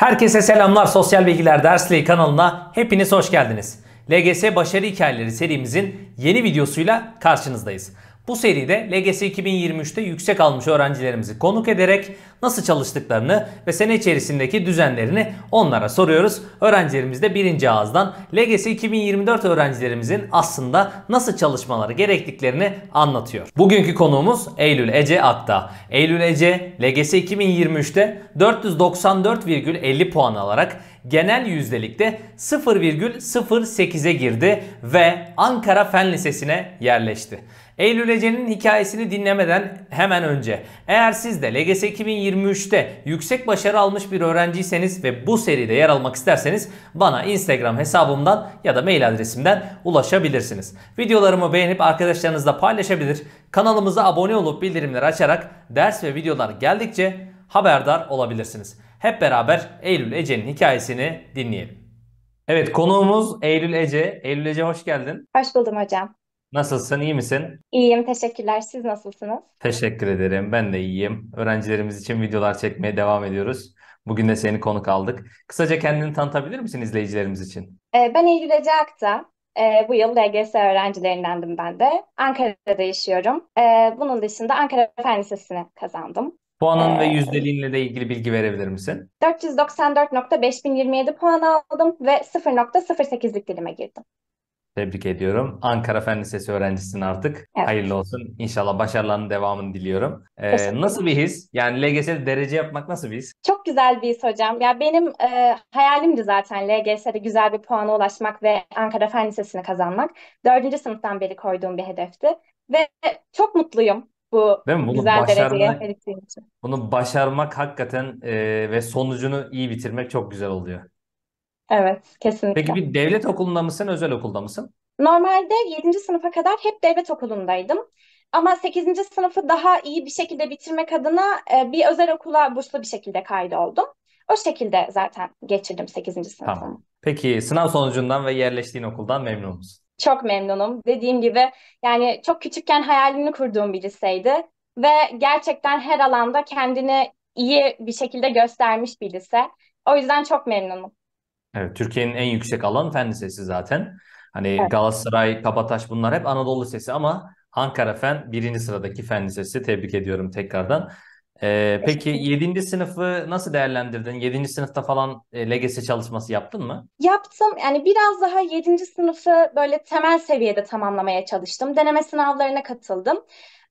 Herkese selamlar Sosyal Bilgiler Dersliği kanalına hepiniz hoş geldiniz. LGS Başarı Hikayeleri serimizin yeni videosuyla karşınızdayız. Bu seride LGS 2023'te yüksek almış öğrencilerimizi konuk ederek nasıl çalıştıklarını ve sene içerisindeki düzenlerini onlara soruyoruz. Öğrencilerimiz de birinci ağızdan LGS 2024 öğrencilerimizin aslında nasıl çalışmaları gerektiklerini anlatıyor. Bugünkü konuğumuz Eylül Ece Akta. Eylül Ece LGS 2023'te 494,50 puan alarak genel yüzdelikte 0,08'e girdi ve Ankara Fen Lisesi'ne yerleşti. Eylül Ece'nin hikayesini dinlemeden hemen önce eğer siz de LGS 2023'te yüksek başarı almış bir öğrenciyseniz ve bu seride yer almak isterseniz bana Instagram hesabımdan ya da mail adresimden ulaşabilirsiniz. Videolarımı beğenip arkadaşlarınızla paylaşabilir, kanalımıza abone olup bildirimleri açarak ders ve videolar geldikçe haberdar olabilirsiniz. Hep beraber Eylül Ece'nin hikayesini dinleyelim. Evet konuğumuz Eylül Ece. Eylül Ece hoş geldin. Hoş buldum hocam. Nasılsın, iyi misin? İyiyim, teşekkürler. Siz nasılsınız? Teşekkür ederim. Ben de iyiyim. Öğrencilerimiz için videolar çekmeye devam ediyoruz. Bugün de seni konuk aldık. Kısaca kendini tanıtabilir misin izleyicilerimiz için? Ee, ben Eylül Ece Akta. Ee, bu yıl LGS öğrencilerindendim ben de. Ankara'da yaşıyorum. Ee, bunun dışında Ankara Fen Lisesi'ni kazandım. Puanın ve yüzdeliğinle de ilgili bilgi verebilir misin? 494.5027 puan aldım ve 0.08'lik dilime girdim. Tebrik ediyorum. Ankara Fen Lisesi öğrencisin artık. Evet. Hayırlı olsun. İnşallah başarılarının devamını diliyorum. Ee, nasıl bir his? Yani LGS'de derece yapmak nasıl bir his? Çok güzel bir his hocam. Ya benim e, hayalimdi zaten LGS'de güzel bir puana ulaşmak ve Ankara Fen Lisesi'ni kazanmak. Dördüncü sınıftan beri koyduğum bir hedefti. Ve çok mutluyum bu Değil mi? Bunu güzel dereceye için. Bunu başarmak hakikaten e, ve sonucunu iyi bitirmek çok güzel oluyor. Evet, kesinlikle. Peki bir devlet okulunda mısın, özel okulda mısın? Normalde 7. sınıfa kadar hep devlet okulundaydım. Ama 8. sınıfı daha iyi bir şekilde bitirmek adına e, bir özel okula burslu bir şekilde kaydoldum. O şekilde zaten geçirdim 8. sınıfı. Tamam. Peki sınav sonucundan ve yerleştiğin okuldan memnun musun? Çok memnunum. Dediğim gibi yani çok küçükken hayalini kurduğum bir liseydi ve gerçekten her alanda kendini iyi bir şekilde göstermiş bir lise. O yüzden çok memnunum. Evet, Türkiye'nin en yüksek alan fen lisesi zaten. Hani evet. Galatasaray, Kabataş bunlar hep Anadolu Lisesi ama Ankara Fen birinci sıradaki fen lisesi. Tebrik ediyorum tekrardan. Ee, peki 7. sınıfı nasıl değerlendirdin? 7. sınıfta falan e, LGS çalışması yaptın mı? Yaptım. Yani biraz daha 7. sınıfı böyle temel seviyede tamamlamaya çalıştım. Deneme sınavlarına katıldım.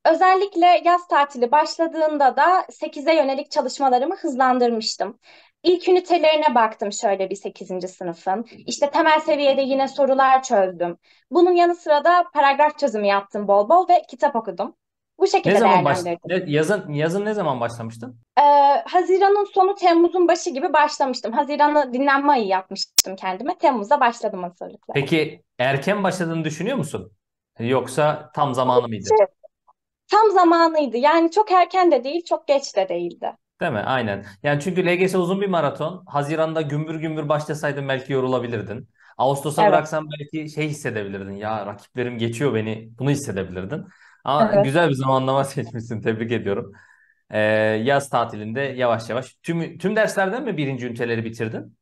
Özellikle yaz tatili başladığında da 8'e yönelik çalışmalarımı hızlandırmıştım. İlk ünitelerine baktım şöyle bir 8. sınıfın. İşte temel seviyede yine sorular çözdüm. Bunun yanı sıra da paragraf çözümü yaptım bol bol ve kitap okudum. Bu şekilde Ne zaman baş değerlendirdim. yazın yazın ne zaman başlamıştın? Ee, Haziran'ın sonu Temmuz'un başı gibi başlamıştım. Haziran'ı dinlenme ayı yapmıştım kendime. Temmuz'a başladım hazırlıklara. Peki erken başladığını düşünüyor musun? Yoksa tam zamanı mıydı? Tam zamanıydı. Yani çok erken de değil, çok geç de değildi. Değil mi? Aynen. Yani çünkü LGS uzun bir maraton. Haziran'da gümbür gümbür başlasaydın belki yorulabilirdin. Ağustos'a Evet. bıraksan belki şey hissedebilirdin. Ya rakiplerim geçiyor beni. Bunu hissedebilirdin. Ama Evet. güzel bir zamanlama seçmişsin. Tebrik ediyorum. Ee, yaz tatilinde yavaş yavaş. Tüm, tüm derslerden mi birinci üniteleri bitirdin?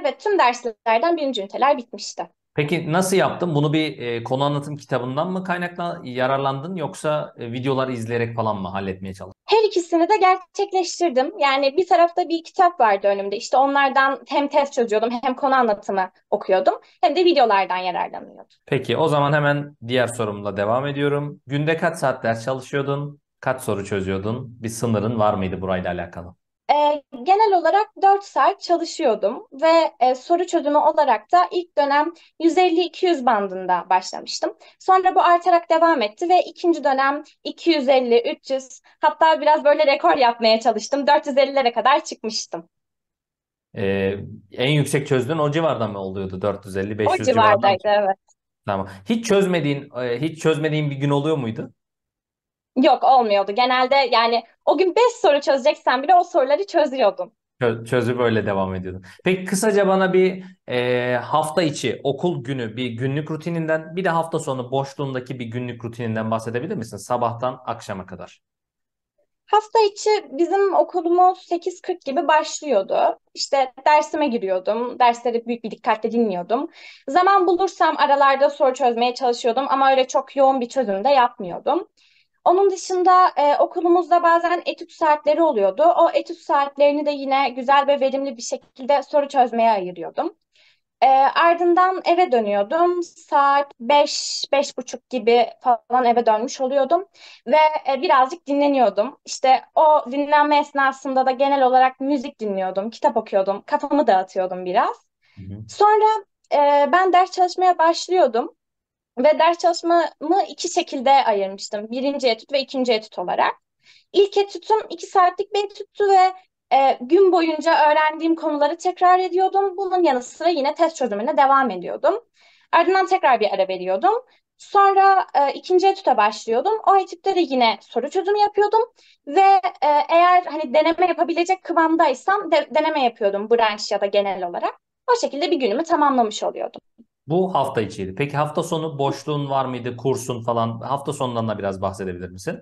Evet, tüm derslerden birinci üniteler bitmişti. Peki nasıl yaptın? Bunu bir e, konu anlatım kitabından mı kaynakla yararlandın yoksa e, videolar izleyerek falan mı halletmeye çalıştın? ikisini de gerçekleştirdim. Yani bir tarafta bir kitap vardı önümde. İşte onlardan hem test çözüyordum hem konu anlatımı okuyordum hem de videolardan yararlanıyordum. Peki o zaman hemen diğer sorumla devam ediyorum. Günde kaç saat ders çalışıyordun? Kaç soru çözüyordun? Bir sınırın var mıydı burayla alakalı? Ee, genel olarak 4 saat çalışıyordum ve e, soru çözümü olarak da ilk dönem 150-200 bandında başlamıştım. Sonra bu artarak devam etti ve ikinci dönem 250-300 hatta biraz böyle rekor yapmaya çalıştım. 450'lere kadar çıkmıştım. Ee, en yüksek çözdüğün o civarda mı oluyordu 450-500 O civardaydı civardan? evet. Tamam. Hiç çözmediğin e, hiç çözmediğin bir gün oluyor muydu? Yok olmuyordu. Genelde yani o gün 5 soru çözeceksen bile o soruları çözüyordum. Çö- çözüp öyle devam ediyordum. Peki kısaca bana bir e, hafta içi okul günü bir günlük rutininden bir de hafta sonu boşluğundaki bir günlük rutininden bahsedebilir misin? Sabahtan akşama kadar. Hafta içi bizim okulumuz 8.40 gibi başlıyordu. İşte dersime giriyordum. Dersleri büyük bir dikkatle dinliyordum. Zaman bulursam aralarda soru çözmeye çalışıyordum ama öyle çok yoğun bir çözüm de yapmıyordum. Onun dışında e, okulumuzda bazen etüt saatleri oluyordu. O etüt saatlerini de yine güzel ve verimli bir şekilde soru çözmeye ayırıyordum. E, ardından eve dönüyordum. Saat 5, beş buçuk gibi falan eve dönmüş oluyordum. Ve e, birazcık dinleniyordum. İşte o dinlenme esnasında da genel olarak müzik dinliyordum, kitap okuyordum, kafamı dağıtıyordum biraz. Sonra e, ben ders çalışmaya başlıyordum. Ve ders çalışmamı iki şekilde ayırmıştım. Birinci etüt ve ikinci etüt olarak. İlk etütüm iki saatlik bir etüttü ve e, gün boyunca öğrendiğim konuları tekrar ediyordum. Bunun yanı sıra yine test çözümüne devam ediyordum. Ardından tekrar bir ara veriyordum. Sonra e, ikinci etüte başlıyordum. O etütte de yine soru çözümü yapıyordum ve e, eğer hani deneme yapabilecek kıvamdaysam de, deneme yapıyordum branş ya da genel olarak. O şekilde bir günümü tamamlamış oluyordum. Bu hafta içiydi. Peki hafta sonu boşluğun var mıydı? Kursun falan. Hafta sonundan da biraz bahsedebilir misin?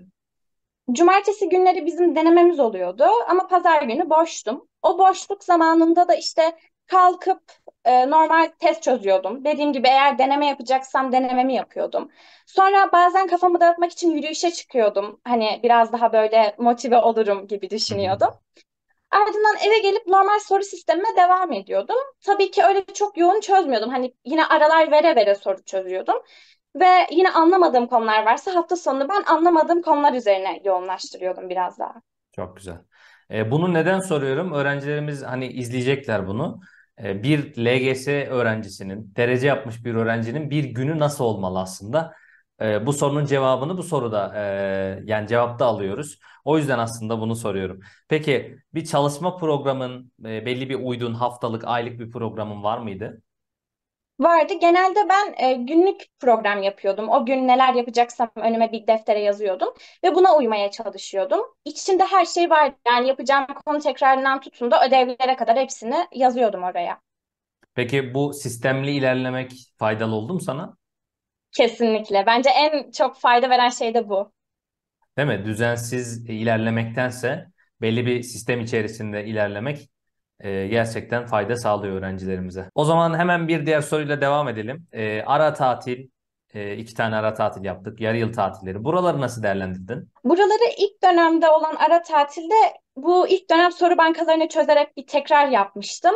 Cumartesi günleri bizim denememiz oluyordu ama pazar günü boştum. O boşluk zamanında da işte kalkıp e, normal test çözüyordum. Dediğim gibi eğer deneme yapacaksam denememi yapıyordum. Sonra bazen kafamı dağıtmak için yürüyüşe çıkıyordum. Hani biraz daha böyle motive olurum gibi düşünüyordum. Ardından eve gelip normal soru sistemime devam ediyordum. Tabii ki öyle çok yoğun çözmüyordum. Hani yine aralar vere vere soru çözüyordum. Ve yine anlamadığım konular varsa hafta sonu ben anlamadığım konular üzerine yoğunlaştırıyordum biraz daha. Çok güzel. E, bunu neden soruyorum? Öğrencilerimiz hani izleyecekler bunu. E, bir LGS öğrencisinin, derece yapmış bir öğrencinin bir günü nasıl olmalı aslında? E, bu sorunun cevabını bu soruda e, yani cevapta alıyoruz. O yüzden aslında bunu soruyorum. Peki bir çalışma programın e, belli bir uyduğun haftalık, aylık bir programın var mıydı? Vardı. Genelde ben e, günlük program yapıyordum. O gün neler yapacaksam önüme bir deftere yazıyordum ve buna uymaya çalışıyordum. İçinde her şey vardı. Yani yapacağım konu tekrarından tutun da ödevlere kadar hepsini yazıyordum oraya. Peki bu sistemli ilerlemek faydalı oldu mu sana? Kesinlikle. Bence en çok fayda veren şey de bu. Değil mi? Düzensiz ilerlemektense belli bir sistem içerisinde ilerlemek e, gerçekten fayda sağlıyor öğrencilerimize. O zaman hemen bir diğer soruyla devam edelim. E, ara tatil, e, iki tane ara tatil yaptık, yarı yıl tatilleri. Buraları nasıl değerlendirdin? Buraları ilk dönemde olan ara tatilde bu ilk dönem soru bankalarını çözerek bir tekrar yapmıştım.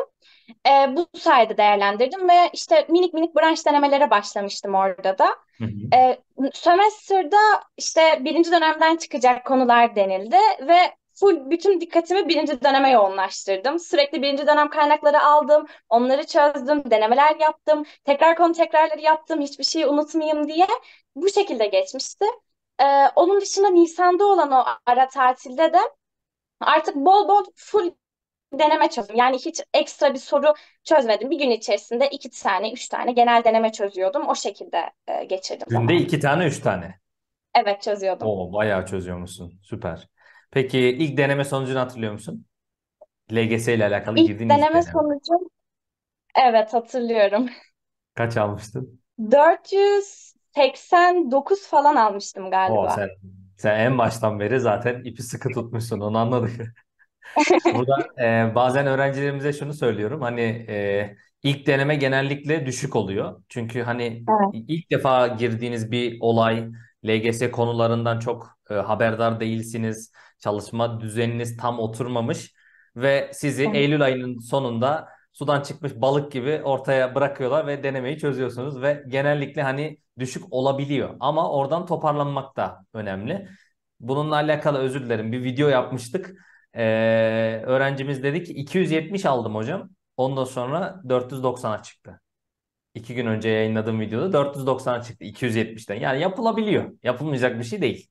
E, bu sayede değerlendirdim ve işte minik minik branş denemelere başlamıştım orada da. Hı E, sömestrda işte birinci dönemden çıkacak konular denildi ve full bütün dikkatimi birinci döneme yoğunlaştırdım. Sürekli birinci dönem kaynakları aldım, onları çözdüm, denemeler yaptım, tekrar konu tekrarları yaptım, hiçbir şeyi unutmayayım diye bu şekilde geçmişti. Ee, onun dışında Nisan'da olan o ara tatilde de artık bol bol full deneme çözdüm. Yani hiç ekstra bir soru çözmedim. Bir gün içerisinde iki tane, üç tane genel deneme çözüyordum. O şekilde e, geçirdim. Günde zamanı. iki tane, üç tane. Evet çözüyordum. Oo, bayağı musun? Süper. Peki ilk deneme sonucunu hatırlıyor musun? LGS ile alakalı İlk girdiğin ilk deneme sonucu evet hatırlıyorum. Kaç almıştın? 489 falan almıştım Oo, galiba. sen, sen en baştan beri zaten ipi sıkı tutmuşsun onu anladık. Burada e, bazen öğrencilerimize şunu söylüyorum. Hani e, ilk deneme genellikle düşük oluyor. Çünkü hani Evet. ilk defa girdiğiniz bir olay, LGS konularından çok e, haberdar değilsiniz. Çalışma düzeniniz tam oturmamış ve sizi Evet. Eylül ayının sonunda sudan çıkmış balık gibi ortaya bırakıyorlar ve denemeyi çözüyorsunuz ve genellikle hani düşük olabiliyor ama oradan toparlanmak da önemli. Bununla alakalı özür dilerim bir video yapmıştık. Ee, öğrencimiz dedi ki 270 aldım hocam. Ondan sonra 490'a çıktı. İki gün önce yayınladığım videoda 490'a çıktı 270'ten. Yani yapılabiliyor. Yapılmayacak bir şey değil.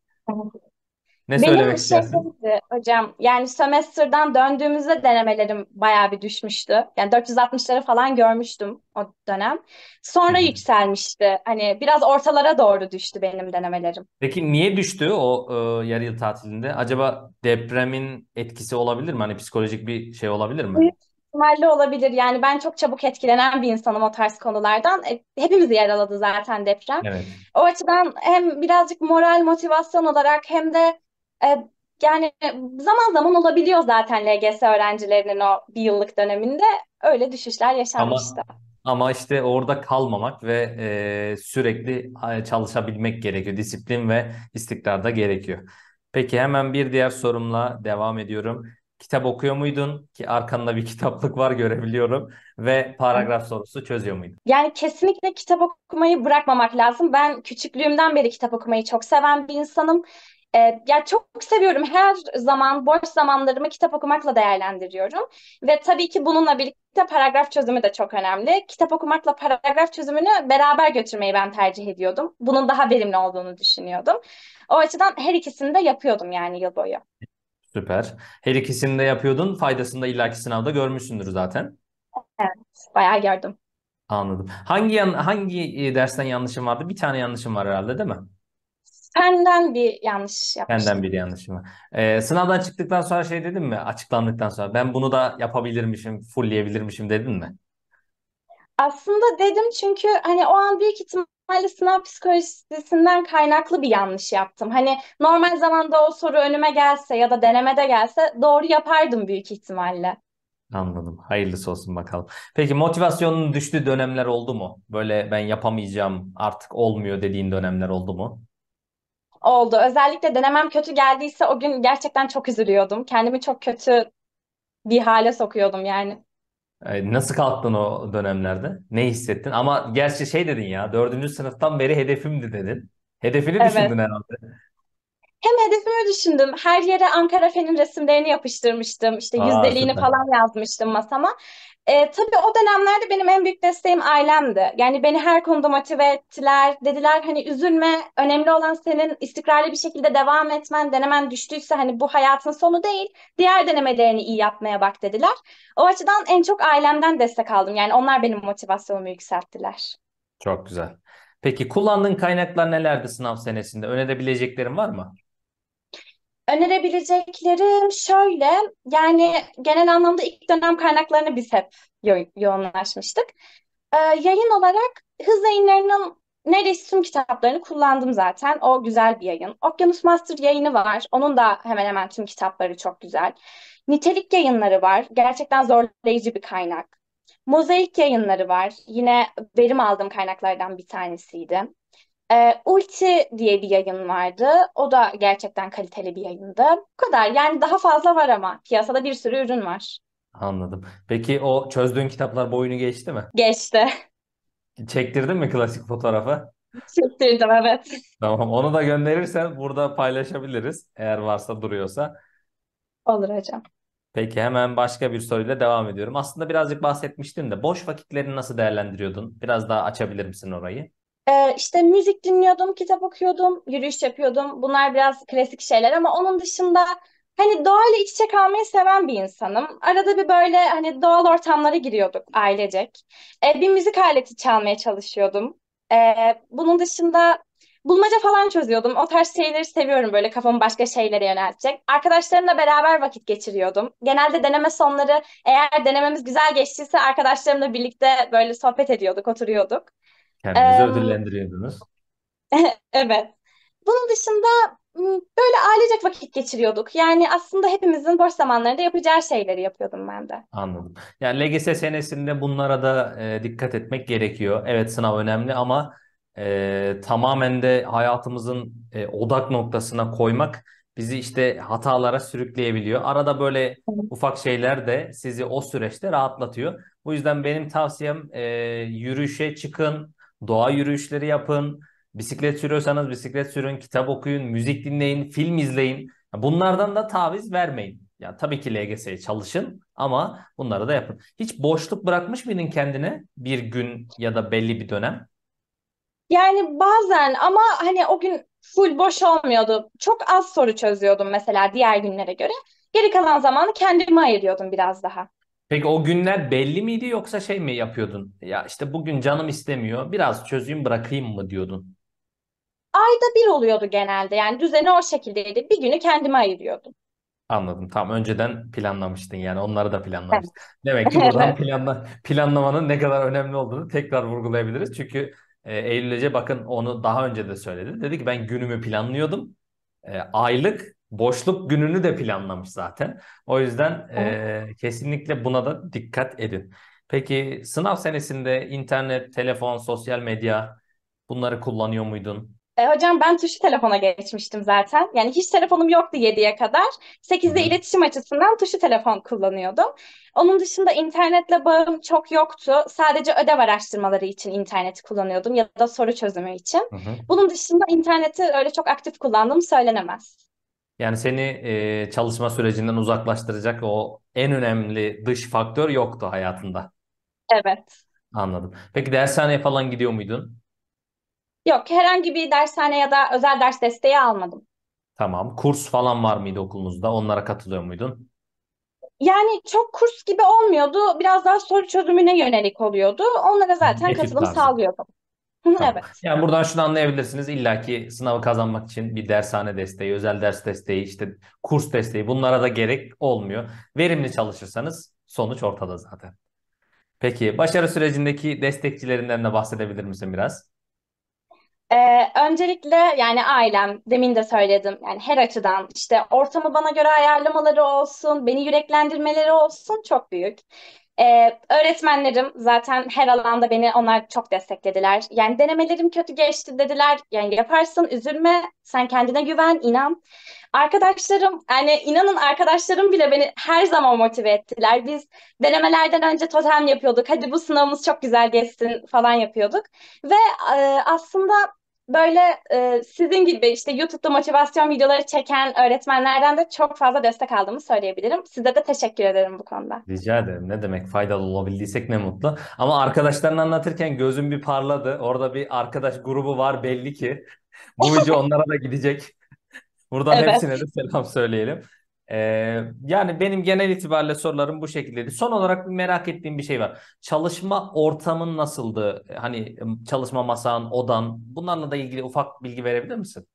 Ne Benim söylemek şey istersin? Şeydi, hocam yani semester'dan döndüğümüzde denemelerim bayağı bir düşmüştü. Yani 460'ları falan görmüştüm o dönem. Sonra hı yükselmişti. Hani biraz ortalara doğru düştü benim denemelerim. Peki niye düştü o e, yarı yıl tatilinde? Acaba depremin etkisi olabilir mi? Hani psikolojik bir şey olabilir mi? Büyük ihtimalle olabilir. Yani ben çok çabuk etkilenen bir insanım o tarz konulardan. E, hepimizi yaraladı zaten deprem. Evet. O açıdan hem birazcık moral motivasyon olarak hem de e, yani zaman zaman olabiliyor zaten LGS öğrencilerinin o bir yıllık döneminde öyle düşüşler yaşanmıştı. Ama, ama işte orada kalmamak ve e, sürekli çalışabilmek gerekiyor. Disiplin ve istikrar da gerekiyor. Peki hemen bir diğer sorumla devam ediyorum. Kitap okuyor muydun ki arkanda bir kitaplık var görebiliyorum ve paragraf sorusu çözüyor muydun? Yani kesinlikle kitap okumayı bırakmamak lazım. Ben küçüklüğümden beri kitap okumayı çok seven bir insanım. E, ya çok seviyorum. Her zaman boş zamanlarımı kitap okumakla değerlendiriyorum. Ve tabii ki bununla birlikte paragraf çözümü de çok önemli. Kitap okumakla paragraf çözümünü beraber götürmeyi ben tercih ediyordum. Bunun daha verimli olduğunu düşünüyordum. O açıdan her ikisini de yapıyordum yani yıl boyu. Süper. Her ikisini de yapıyordun. Faydasını da illaki sınavda görmüşsündür zaten. Evet, bayağı gördüm. Anladım. Hangi yan, hangi e, dersten yanlışım vardı? Bir tane yanlışım var herhalde, değil mi? Senden bir yanlış yapmıştım. Senden bir yanlışım var. Ee, sınavdan çıktıktan sonra şey dedin mi? Açıklandıktan sonra ben bunu da yapabilirmişim, fullleyebilirmişim dedin mi? Aslında dedim çünkü hani o an büyük ihtimalle sınav psikolojisinden kaynaklı bir yanlış yaptım. Hani normal zamanda o soru önüme gelse ya da denemede gelse doğru yapardım büyük ihtimalle. Anladım. Hayırlısı olsun bakalım. Peki motivasyonun düştüğü dönemler oldu mu? Böyle ben yapamayacağım, artık olmuyor dediğin dönemler oldu mu? oldu. Özellikle denemem kötü geldiyse o gün gerçekten çok üzülüyordum. Kendimi çok kötü bir hale sokuyordum yani. E, nasıl kalktın o dönemlerde? Ne hissettin? Ama gerçi şey dedin ya, dördüncü sınıftan beri hedefimdi dedin. Hedefini Evet. düşündün herhalde. Hem hedefimi düşündüm. Her yere Ankara Fen'in resimlerini yapıştırmıştım. İşte Aa, yüzdeliğini falan yazmıştım masama. E, tabii o dönemlerde benim en büyük desteğim ailemdi. Yani beni her konuda motive ettiler. Dediler hani üzülme, önemli olan senin istikrarlı bir şekilde devam etmen, denemen düştüyse hani bu hayatın sonu değil, diğer denemelerini iyi yapmaya bak dediler. O açıdan en çok ailemden destek aldım. Yani onlar benim motivasyonumu yükselttiler. Çok güzel. Peki kullandığın kaynaklar nelerdi sınav senesinde? Önerebileceklerin var mı? Önerebileceklerim şöyle, yani genel anlamda ilk dönem kaynaklarını biz hep yo- yoğunlaşmıştık. Ee, yayın olarak Hız Yayınları'nın neredeyse tüm kitaplarını kullandım zaten. O güzel bir yayın. Okyanus Master yayını var. Onun da hemen hemen tüm kitapları çok güzel. Nitelik yayınları var. Gerçekten zorlayıcı bir kaynak. Mozaik yayınları var. Yine verim aldığım kaynaklardan bir tanesiydi. E, Ulti diye bir yayın vardı. O da gerçekten kaliteli bir yayındı. Bu kadar. Yani daha fazla var ama. Piyasada bir sürü ürün var. Anladım. Peki o çözdüğün kitaplar boyunu geçti mi? Geçti. Çektirdin mi klasik fotoğrafı? Çektirdim evet. Tamam. Onu da gönderirsen burada paylaşabiliriz. Eğer varsa duruyorsa. Olur hocam. Peki hemen başka bir soruyla devam ediyorum. Aslında birazcık bahsetmiştin de boş vakitlerini nasıl değerlendiriyordun? Biraz daha açabilir misin orayı? Ee, işte müzik dinliyordum, kitap okuyordum, yürüyüş yapıyordum. Bunlar biraz klasik şeyler ama onun dışında hani doğayla iç içe kalmayı seven bir insanım. Arada bir böyle hani doğal ortamlara giriyorduk ailecek. Ee, bir müzik aleti çalmaya çalışıyordum. Ee, bunun dışında bulmaca falan çözüyordum. O tarz şeyleri seviyorum böyle kafamı başka şeylere yöneltecek. Arkadaşlarımla beraber vakit geçiriyordum. Genelde deneme sonları eğer denememiz güzel geçtiyse arkadaşlarımla birlikte böyle sohbet ediyorduk, oturuyorduk. Kendinizi Em, ödüllendiriyordunuz. Evet. Bunun dışında böyle ailecek vakit geçiriyorduk. Yani aslında hepimizin boş zamanlarında yapacağı şeyleri yapıyordum ben de. Anladım. Yani LGS senesinde bunlara da e, dikkat etmek gerekiyor. Evet sınav önemli ama e, tamamen de hayatımızın e, odak noktasına koymak bizi işte hatalara sürükleyebiliyor. Arada böyle ufak şeyler de sizi o süreçte rahatlatıyor. Bu yüzden benim tavsiyem e, yürüyüşe çıkın, doğa yürüyüşleri yapın, bisiklet sürüyorsanız bisiklet sürün, kitap okuyun, müzik dinleyin, film izleyin. Bunlardan da taviz vermeyin. Ya tabii ki LGS'ye çalışın ama bunları da yapın. Hiç boşluk bırakmış mıydın kendine bir gün ya da belli bir dönem? Yani bazen ama hani o gün full boş olmuyordu. Çok az soru çözüyordum mesela diğer günlere göre. Geri kalan zamanı kendime ayırıyordum biraz daha. Peki o günler belli miydi yoksa şey mi yapıyordun? Ya işte bugün canım istemiyor, biraz çözeyim bırakayım mı diyordun? Ayda bir oluyordu genelde. Yani düzeni o şekildeydi. Bir günü kendime ayırıyordum. Anladım. Tamam önceden planlamıştın yani onları da Evet. planlamıştın. Demek ki buradan Evet. planla, planlamanın ne kadar önemli olduğunu tekrar vurgulayabiliriz. Çünkü e, Eylül Ece bakın onu daha önce de söyledi. Dedi ki ben günümü planlıyordum. E, aylık boşluk gününü de planlamış zaten. O yüzden e, kesinlikle buna da dikkat edin. Peki sınav senesinde internet, telefon, sosyal medya bunları kullanıyor muydun? E, hocam ben tuşlu telefona geçmiştim zaten. Yani hiç telefonum yoktu 7'ye kadar. 8'de Hı. iletişim açısından tuşlu telefon kullanıyordum. Onun dışında internetle bağım çok yoktu. Sadece ödev araştırmaları için interneti kullanıyordum ya da soru çözümü için. Hı Bunun dışında interneti öyle çok aktif kullandığım söylenemez. Yani seni e, çalışma sürecinden uzaklaştıracak o en önemli dış faktör yoktu hayatında. Evet. Anladım. Peki dershaneye falan gidiyor muydun? Yok, herhangi bir dershane ya da özel ders desteği almadım. Tamam. Kurs falan var mıydı okulunuzda? Onlara katılıyor muydun? Yani çok kurs gibi olmuyordu. Biraz daha soru çözümüne yönelik oluyordu. Onlara zaten Etüt katılım tarzı. sağlıyordum. Tamam. Evet. Yani buradan şunu anlayabilirsiniz. İlla ki sınavı kazanmak için bir dershane desteği, özel ders desteği, işte kurs desteği bunlara da gerek olmuyor. Verimli çalışırsanız sonuç ortada zaten. Peki başarı sürecindeki destekçilerinden de bahsedebilir misin biraz? Ee, öncelikle yani ailem demin de söyledim yani her açıdan işte ortamı bana göre ayarlamaları olsun, beni yüreklendirmeleri olsun çok büyük. Ee, öğretmenlerim zaten her alanda beni onlar çok desteklediler. Yani denemelerim kötü geçti dediler. Yani yaparsın, üzülme, sen kendine güven, inan. Arkadaşlarım, yani inanın arkadaşlarım bile beni her zaman motive ettiler. Biz denemelerden önce totem yapıyorduk. Hadi bu sınavımız çok güzel geçsin falan yapıyorduk. Ve e, aslında böyle e, sizin gibi işte YouTube'da motivasyon videoları çeken öğretmenlerden de çok fazla destek aldığımı söyleyebilirim. Size de teşekkür ederim bu konuda. Rica ederim. Ne demek faydalı olabildiysek ne mutlu. Ama arkadaşlarını anlatırken gözüm bir parladı. Orada bir arkadaş grubu var belli ki. Bu video onlara da gidecek. Buradan evet. hepsine de selam söyleyelim. Ee, yani benim genel itibariyle sorularım bu şekildeydi. Son olarak bir merak ettiğim bir şey var. Çalışma ortamın nasıldı? Hani çalışma masan, odan bunlarla da ilgili ufak bilgi verebilir misin?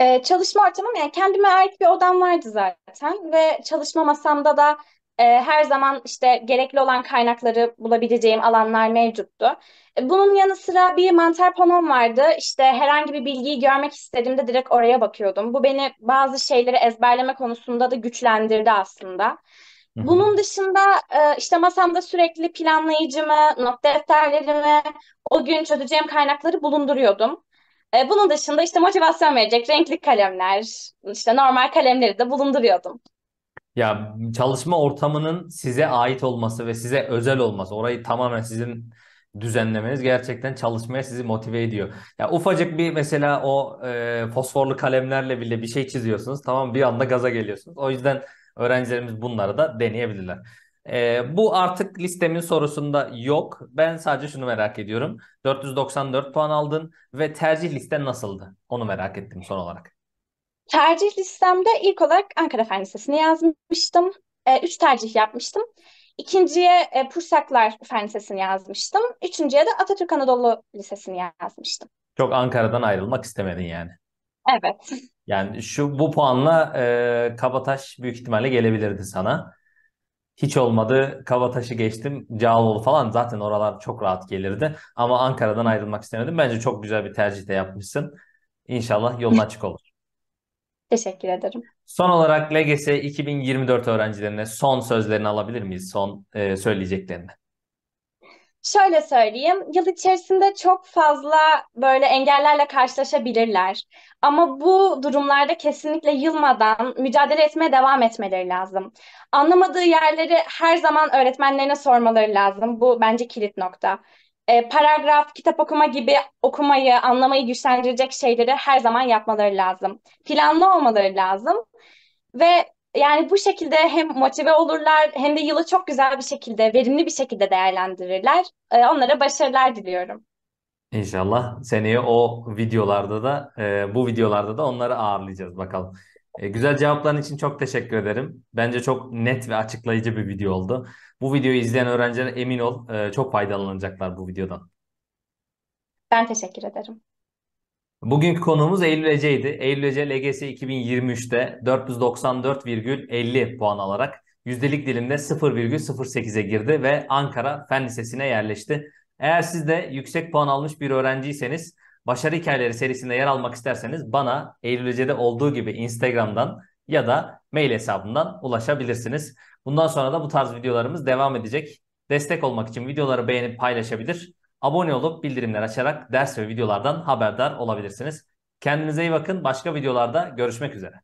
Ee, çalışma ortamım yani kendime ait bir odam vardı zaten ve çalışma masamda da e, her zaman işte gerekli olan kaynakları bulabileceğim alanlar mevcuttu. E, bunun yanı sıra bir mantar panom vardı. İşte herhangi bir bilgiyi görmek istediğimde direkt oraya bakıyordum. Bu beni bazı şeyleri ezberleme konusunda da güçlendirdi aslında. Bunun dışında e, işte masamda sürekli planlayıcımı, not defterlerimi, o gün çözeceğim kaynakları bulunduruyordum. E, bunun dışında işte motivasyon verecek renkli kalemler, işte normal kalemleri de bulunduruyordum. Ya çalışma ortamının size ait olması ve size özel olması, orayı tamamen sizin düzenlemeniz gerçekten çalışmaya sizi motive ediyor. Ya ufacık bir mesela o e, fosforlu kalemlerle bile bir şey çiziyorsunuz. Tamam bir anda gaza geliyorsunuz. O yüzden öğrencilerimiz bunları da deneyebilirler. E, bu artık listemin sorusunda yok. Ben sadece şunu merak ediyorum. 494 puan aldın ve tercih listen nasıldı? Onu merak ettim son olarak. Tercih listemde ilk olarak Ankara Fen Lisesi'ni yazmıştım. E, üç tercih yapmıştım. İkinciye e, Pursaklar Fen Lisesi'ni yazmıştım. Üçüncüye de Atatürk Anadolu Lisesi'ni yazmıştım. Çok Ankara'dan ayrılmak istemedin yani. Evet. Yani şu bu puanla e, Kabataş büyük ihtimalle gelebilirdi sana. Hiç olmadı Kabataş'ı geçtim. Cağaloğlu falan zaten oralar çok rahat gelirdi. Ama Ankara'dan ayrılmak istemedim. Bence çok güzel bir tercih de yapmışsın. İnşallah yolun açık olur. Teşekkür ederim. Son olarak LGS 2024 öğrencilerine son sözlerini alabilir miyiz? Son e, söyleyeceklerini. Şöyle söyleyeyim, yıl içerisinde çok fazla böyle engellerle karşılaşabilirler. Ama bu durumlarda kesinlikle yılmadan mücadele etmeye devam etmeleri lazım. Anlamadığı yerleri her zaman öğretmenlerine sormaları lazım. Bu bence kilit nokta e, paragraf, kitap okuma gibi okumayı, anlamayı güçlendirecek şeyleri her zaman yapmaları lazım. Planlı olmaları lazım ve yani bu şekilde hem motive olurlar hem de yılı çok güzel bir şekilde, verimli bir şekilde değerlendirirler. E, onlara başarılar diliyorum. İnşallah seneye o videolarda da, e, bu videolarda da onları ağırlayacağız bakalım. E, güzel cevapların için çok teşekkür ederim. Bence çok net ve açıklayıcı bir video oldu. Bu videoyu izleyen öğrenciler emin ol e, çok faydalanacaklar bu videodan. Ben teşekkür ederim. Bugünkü konuğumuz Eylül Ece'ydi. Eylül Ece LGS 2023'te 494,50 puan alarak yüzdelik dilimde 0,08'e girdi ve Ankara Fen Lisesi'ne yerleşti. Eğer siz de yüksek puan almış bir öğrenciyseniz başarı hikayeleri serisinde yer almak isterseniz bana Eylül Ece'de olduğu gibi Instagram'dan ya da mail hesabından ulaşabilirsiniz. Bundan sonra da bu tarz videolarımız devam edecek. Destek olmak için videoları beğenip paylaşabilir. Abone olup bildirimler açarak ders ve videolardan haberdar olabilirsiniz. Kendinize iyi bakın. Başka videolarda görüşmek üzere.